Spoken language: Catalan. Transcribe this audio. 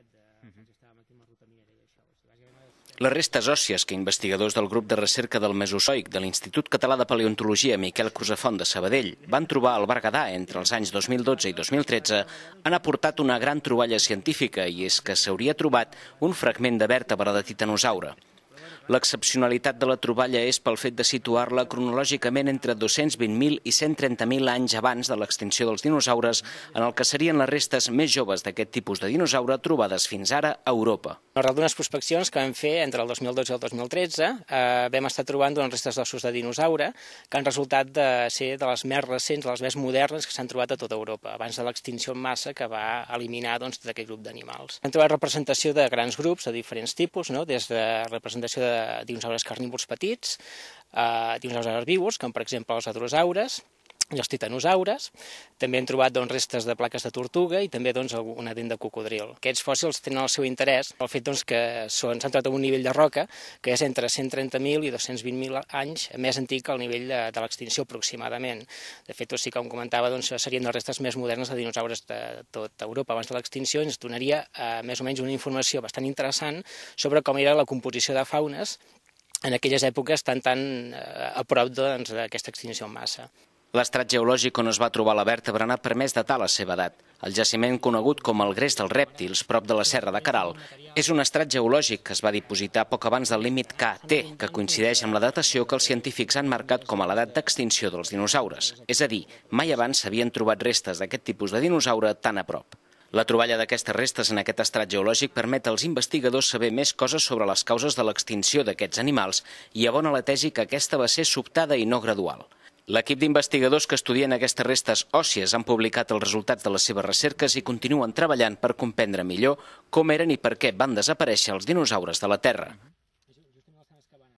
contaminat, de, mm -hmm. estàvem aquí amb la ruta minera i això. O sigui, És... Les restes òssies que investigadors del grup de recerca del Mesozoic de l'Institut Català de Paleontologia Miquel Cruzafont de Sabadell van trobar al Berguedà entre els anys 2012 i 2013 han aportat una gran troballa científica i és que s'hauria trobat un fragment de vèrtebra de titanosaure. L'excepcionalitat de la troballa és pel fet de situar-la cronològicament entre 220.000 i 130.000 anys abans de l'extinció dels dinosaures, en el que serien les restes més joves d'aquest tipus de dinosaure trobades fins ara a Europa. Arrel d'unes prospeccions que vam fer entre el 2012 i el 2013, eh, vam estar trobant unes doncs, restes d'ossos de dinosaure que han resultat de ser de les més recents, de les més modernes que s'han trobat a tota Europa, abans de l'extinció en massa que va eliminar doncs, tot aquest grup d'animals. Hem trobat representació de grans grups de diferents tipus, no? des de representació de dinosaures carnívors petits, eh, dinosaures herbívors, com per exemple els hadrosaures, i els titanosaures. També hem trobat doncs, restes de plaques de tortuga i també doncs, una dent de cocodril. Aquests fòssils tenen el seu interès el fet doncs, que s'han trobat a un nivell de roca que és entre 130.000 i 220.000 anys més antic que el nivell de, de l'extinció aproximadament. De fet, o sigui, que com comentava, doncs, serien les restes més modernes de dinosaures de tot Europa abans de l'extinció i ens donaria eh, més o menys una informació bastant interessant sobre com era la composició de faunes en aquelles èpoques tan, tan eh, a prop doncs, d'aquesta doncs, extinció en massa. L'estrat geològic on es va trobar la vèrtebra n'ha permès datar la seva edat. El jaciment conegut com el Gres dels Rèptils, prop de la Serra de Caral, és un estrat geològic que es va dipositar poc abans del límit KT, que coincideix amb la datació que els científics han marcat com a l'edat d'extinció dels dinosaures. És a dir, mai abans s'havien trobat restes d'aquest tipus de dinosaure tan a prop. La troballa d'aquestes restes en aquest estrat geològic permet als investigadors saber més coses sobre les causes de l'extinció d'aquests animals i abona la tesi que aquesta va ser sobtada i no gradual. L'equip d'investigadors que estudien aquestes restes òssies han publicat els resultats de les seves recerques i continuen treballant per comprendre millor com eren i per què van desaparèixer els dinosaures de la Terra.